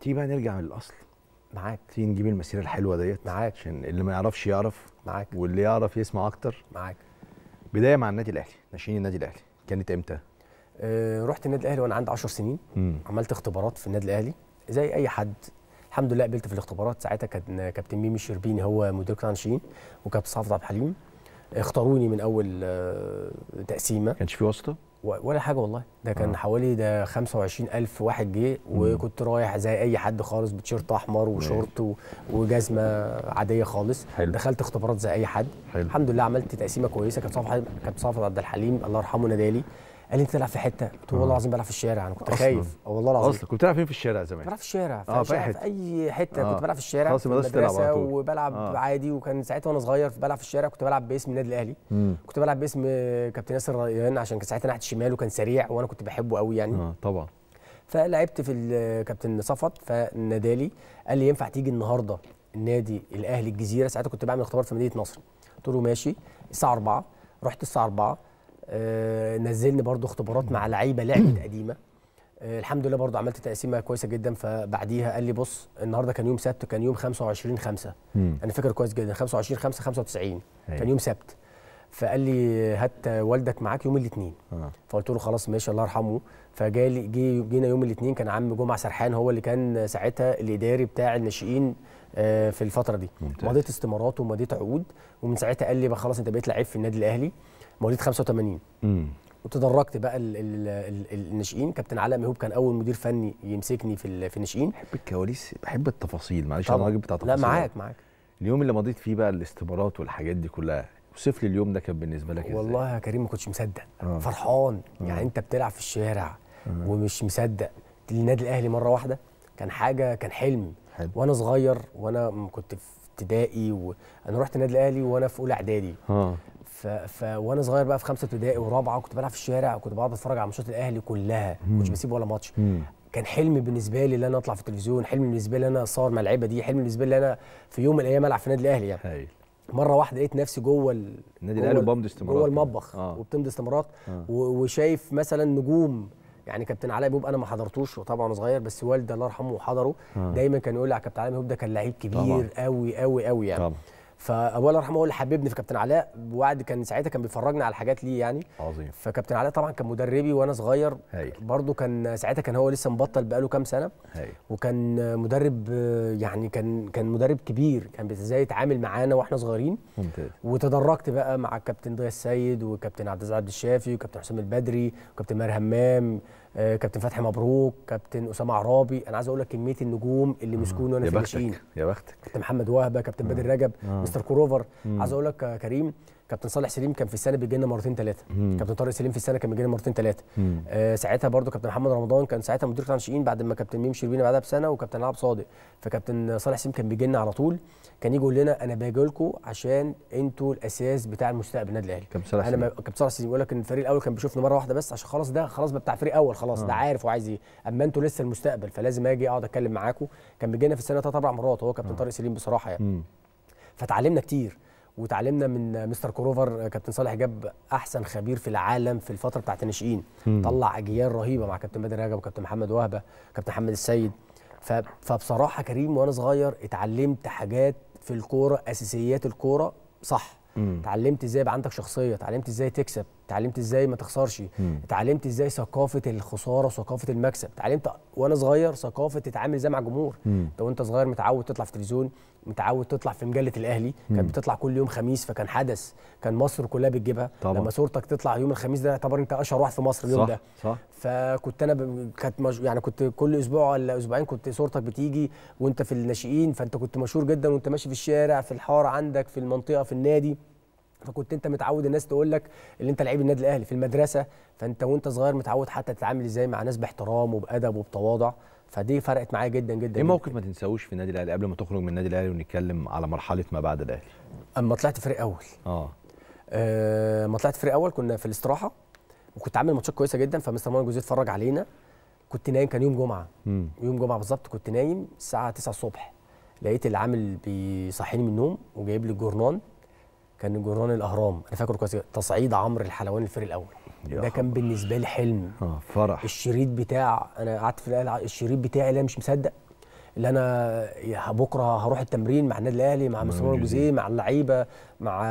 تيجي بقى نرجع للاصل معاك تيجي نجيب المسيره الحلوه ديت معاك عشان اللي ما يعرفش يعرف معاك واللي يعرف يسمع اكتر معاك بدايه مع النادي الاهلي ناشئين النادي الاهلي كانت امتى؟ آه رحت النادي الاهلي وانا عندي 10 سنين مم. عملت اختبارات في النادي الاهلي زي اي حد الحمد لله قبلت في الاختبارات ساعتها كان كابتن ميمي شربيني هو مدير قطاع ناشئين وكابتن صافد عبد الحليم اختاروني من اول آه، تقسيمه كانش في واسطه ولا حاجه والله ده كان آه. حوالي ده ألف واحد جه وكنت رايح زي اي حد خالص بتشيرت احمر وشورت وجزمه عاديه خالص حلو. دخلت اختبارات زي اي حد حلو. الحمد لله عملت تقسيمه كويسه كانت كانت صفحه عبد الحليم الله يرحمه نادالي قال لي انت بتلعب في حته قلت له والله آه. العظيم بلعب في الشارع انا كنت خايف آه، والله العظيم اصلا كنت بتلعب فين في الشارع زمان؟ بلعب في الشارع في, آه في, حتة. في اي حته آه. كنت بلعب في الشارع خلاص في المدرسه وبلعب آه. عادي وكان ساعتها وانا صغير بلعب في الشارع كنت بلعب باسم النادي الاهلي مم. كنت بلعب باسم كابتن ياسر ريان عشان كان ساعتها ناحيه الشمال وكان سريع وانا كنت بحبه قوي يعني آه طبعا فلعبت في الكابتن صفط فنادالي قال لي ينفع تيجي النهارده النادي الاهلي الجزيره ساعتها كنت بعمل اختبار في مدينه نصر قلت له ماشي الساعه 4 رحت الساعه 4 آه، نزلنا برضو اختبارات مع لعيبه لعبت قديمه آه، الحمد لله برضو عملت تقسيمه كويسه جدا فبعديها قال لي بص النهارده كان يوم سبت كان يوم 25 5 انا فاكر كويس جدا 25 5 95 كان يوم سبت فقال لي هات والدك معاك يوم الاثنين آه. فقلت له خلاص ماشي الله يرحمه فجالي جي جينا يوم الاثنين كان عم جمعه سرحان هو اللي كان ساعتها الاداري بتاع الناشئين آه، في الفتره دي ممتاز. مضيت استمارات ومضيت عقود ومن ساعتها قال لي بقى خلاص انت بقيت لعيب في النادي الاهلي مواليد 85 امم وتدرجت بقى الـ الـ الـ الناشئين كابتن علاء مهوب كان اول مدير فني يمسكني في في الناشئين بحب الكواليس بحب التفاصيل معلش انا راجل بتاع تفاصيل لا معاك معاك اليوم اللي مضيت فيه بقى الاستمارات والحاجات دي كلها وصف لي اليوم ده كان بالنسبه لك ازاي والله يا كريم ما كنتش مصدق آه. فرحان آه. يعني انت بتلعب في الشارع آه. ومش مصدق النادي الاهلي مره واحده كان حاجه كان حلم حلو. وانا صغير وانا كنت في ابتدائي وانا رحت النادي الاهلي وانا في اولى اعدادي آه. ف... ف... وانا صغير بقى في خمسه ابتدائي ورابعه كنت بلعب في الشارع وكنت بقعد اتفرج على ماتشات الاهلي كلها ما كنتش بسيب ولا ماتش كان حلم بالنسبه لي ان انا اطلع في التلفزيون حلم بالنسبه لي ان انا اصور مع اللعيبه دي حلم بالنسبه لي ان انا في يوم من الايام العب في النادي الاهلي يعني هاي. مره واحده لقيت نفسي جوه النادي الاهلي وبمضي استمارات جوه المطبخ آه. وبتمضي استمارات آه. وشايف مثلا نجوم يعني كابتن علاء بيبقى انا ما حضرتوش طبعا صغير بس والدي الله يرحمه حضره آه. دايما كان يقول لي على كابتن علاء بيبقى ده كان لعيب كبير قوي قوي قوي يعني طبعا. فاولا رحمه هو اللي حببني في كابتن علاء وعد كان ساعتها كان بيفرجني على حاجات ليه يعني عظيم فكابتن علاء طبعا كان مدربي وانا صغير برضه برضو كان ساعتها كان هو لسه مبطل بقاله كام سنه هي. وكان مدرب يعني كان كان مدرب كبير كان ازاي يتعامل معانا واحنا صغيرين ممتاز وتدرجت بقى مع الكابتن ضياء السيد وكابتن عبد العزيز عبد الشافي وكابتن حسام البدري وكابتن ماهر همام آه، كابتن فتحي مبروك كابتن اسامه عرابي انا عايز اقول لك كميه النجوم اللي مسكوني وانا في يا بختك يا بختك كابتن محمد وهبه كابتن بدر رجب مستر كروفر عايز اقول لك كريم كابتن صالح سليم كان في السنه بيجي لنا مرتين ثلاثه كابتن طارق سليم في السنه كان بيجي لنا مرتين ثلاثه آه ساعتها برده كابتن محمد رمضان كان ساعتها مدير ناشئين بعد ما كابتن ميم شربينا بعدها بسنه وكابتن عبد صادق فكابتن صالح سليم كان بيجي لنا على طول كان يجي يقول لنا انا باجي لكم عشان انتوا الاساس بتاع المستقبل النادي الاهلي كابتن صالح سليم كابتن صالح سليم يقول لك ان الفريق الاول كان بيشوفنا مره واحده بس عشان خلاص ده خلاص بتاع فريق اول خلاص آه. ده عارف وعايز ايه اما انتوا لسه المستقبل فلازم اجي اقعد اتكلم معاكم كان بيجي لنا في السنه ثلاث اربع مرات هو كابتن آه. طارق سليم بصراحه يعني فتعلمنا كتير وتعلمنا من مستر كروفر كابتن صالح جاب احسن خبير في العالم في الفتره بتاعت الناشئين طلع اجيال رهيبه مع كابتن بدر رجب وكابتن محمد وهبه كابتن محمد السيد فبصراحه كريم وانا صغير اتعلمت حاجات في الكوره اساسيات الكوره صح اتعلمت ازاي يبقى عندك شخصيه اتعلمت ازاي تكسب اتعلمت ازاي ما تخسرش اتعلمت ازاي ثقافه الخساره وثقافه المكسب اتعلمت وانا صغير ثقافه تتعامل ازاي مع الجمهور انت وانت صغير متعود تطلع في التلفزيون متعود تطلع في مجله الاهلي كانت بتطلع كل يوم خميس فكان حدث كان مصر كلها بتجيبها لما صورتك تطلع يوم الخميس ده يعتبر انت اشهر واحد في مصر اليوم ده صح فكنت انا ب... كانت مج... يعني كنت كل اسبوع ولا اسبوعين كنت صورتك بتيجي وانت في الناشئين فانت كنت مشهور جدا وانت ماشي في الشارع في الحاره عندك في المنطقه في النادي فكنت انت متعود الناس تقول لك ان انت لعيب النادي الاهلي في المدرسه فانت وانت صغير متعود حتى تتعامل ازاي مع ناس باحترام وبادب وبتواضع فدي فرقت معايا جدا جدا ايه موقف ما تنساهوش في النادي الاهلي قبل ما تخرج من النادي الاهلي ونتكلم على مرحله ما بعد الاهلي اما طلعت فريق اول آه. اه اما طلعت فريق اول كنا في الاستراحه وكنت عامل ماتشات كويسه جدا فمستر مروان جوزيه اتفرج علينا كنت نايم كان يوم جمعه مم. يوم جمعه بالظبط كنت نايم الساعه 9 الصبح لقيت اللي عامل بيصحيني من النوم وجايب لي الجورنال كان جران الاهرام انا فاكره كويس تصعيد عمرو الحلواني الفريق الاول ده كان بالنسبه لي حلم اه فرح الشريط بتاع انا قعدت في الاهلي الشريط بتاعي اللي انا مش مصدق اللي انا بكره هروح التمرين مع النادي الاهلي مع مستر جوزيه مع اللعيبه مع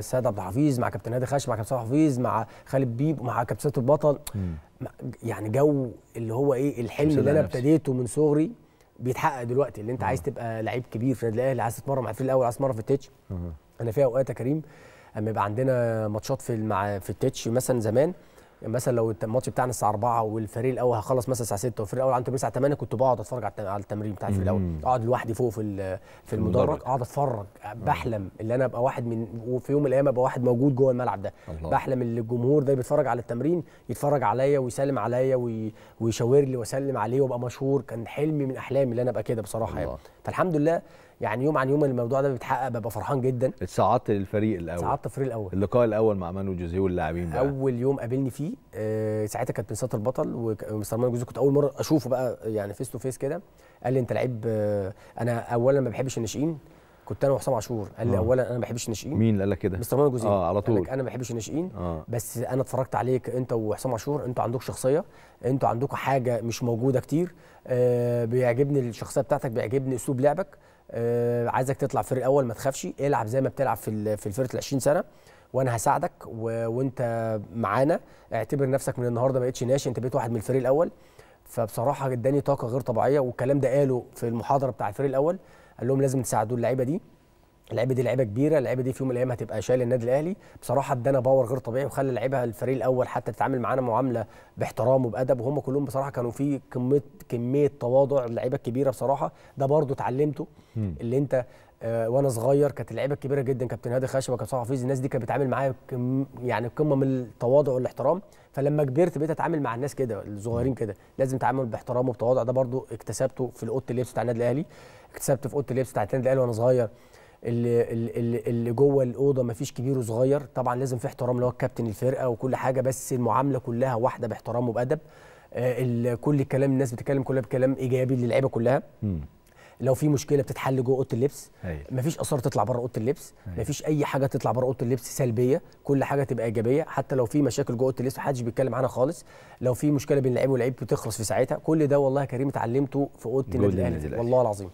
سيد عبد الحفيظ مع كابتن هادي خش مع كابتن حفيظ مع خالد بيب مع كابتن البطل م. يعني جو اللي هو ايه الحلم اللي انا ابتديته من صغري بيتحقق دلوقتي اللي انت آه. عايز تبقى لعيب كبير في النادي الاهلي عايز تتمرن مع الفريق الاول عايز تتمرن في التتش آه. انا في اوقات يا كريم اما يبقى عندنا ماتشات في مع في التتش مثلا زمان يعني مثلا لو الماتش بتاعنا الساعه 4 والفريق الاول هخلص مثلا الساعه 6 والفريق الاول عنده الساعه 8 كنت بقعد اتفرج على التمرين بتاع الفريق الاول اقعد لوحدي فوق في في المدرج اقعد اتفرج بحلم ان انا ابقى واحد من وفي يوم من الايام ابقى واحد موجود جوه الملعب ده الله. بحلم ان الجمهور ده بيتفرج على التمرين يتفرج عليا ويسلم عليا وي... ويشاور لي واسلم عليه وابقى مشهور كان حلمي من احلامي ان انا ابقى كده بصراحه يعني فالحمد لله يعني يوم عن يوم الموضوع ده بيتحقق ببقى فرحان جدا اتصعدت للفريق الاول اتصعدت الفريق الاول اللقاء الاول مع مانو جوزيه واللاعبين بقى اول يوم قابلني فيه آه ساعتها كانت بنسات البطل ومستر مانو جوزيه كنت اول مره اشوفه بقى يعني فيس تو فيس كده قال لي انت لعيب آه، انا اولا ما بحبش الناشئين كنت انا وحسام عاشور قال لي آه. اولا انا ما بحبش الناشئين مين اللي قال لك كده مستر مانو جوزيه اه على طول انا ما بحبش الناشئين آه. بس انا اتفرجت عليك انت وحسام عاشور انتوا عندكم شخصيه انتوا عندكم حاجه مش موجوده كتير آه بيعجبني الشخصيه بتاعتك بيعجبني اسلوب لعبك آه، عايزك تطلع الفريق الاول ما تخافش العب زي ما بتلعب في في الفرقه ال 20 سنه وانا هساعدك و... وانت معانا اعتبر نفسك من النهارده ما بقتش ناشئ انت بقيت واحد من الفريق الاول فبصراحه اداني طاقه غير طبيعيه والكلام ده قاله في المحاضره بتاع الفريق الاول قال لهم لازم تساعدوا اللعيبه دي اللعيبه دي لعيبه كبيره اللعيبه دي في يوم من الايام هتبقى شايل النادي الاهلي بصراحه ادانا باور غير طبيعي وخلى لعيبه الفريق الاول حتى تتعامل معانا معامله باحترام وبادب وهم كلهم بصراحه كانوا في كميه كميه تواضع اللعيبه الكبيره بصراحه ده برضو اتعلمته اللي انت آه، وانا صغير كانت اللعيبه الكبيره جدا كابتن هادي خشبه كابتن حفيظ الناس دي كانت بتتعامل معايا كم يعني قمه من التواضع والاحترام فلما كبرت بقيت اتعامل مع الناس كده الصغيرين كده لازم اتعامل باحترام وبتواضع ده برضو اكتسبته في الاوضه اللبس بتاع النادي الاهلي اكتسبته في اوضه اللبس بتاع النادي الاهلي وانا صغير اللي اللي, اللي جوه الاوضه مفيش كبير وصغير طبعا لازم في احترام اللي هو كابتن الفرقه وكل حاجه بس المعامله كلها واحده باحترام وبادب آه، كل الكلام الناس بتتكلم كلها بكلام ايجابي للعيبه كلها م. لو في مشكله بتتحل جوه اوضه اللبس أيه. مفيش اثار تطلع بره اوضه اللبس أيه. مفيش اي حاجه تطلع بره اوضه اللبس سلبيه كل حاجه تبقى ايجابيه حتى لو في مشاكل جوه اوضه اللبس محدش بيتكلم عنها خالص لو في مشكله بين لعيب ولعيب بتخلص في ساعتها كل ده والله كريم اتعلمته في اوضه النادي الاهلي والله العظيم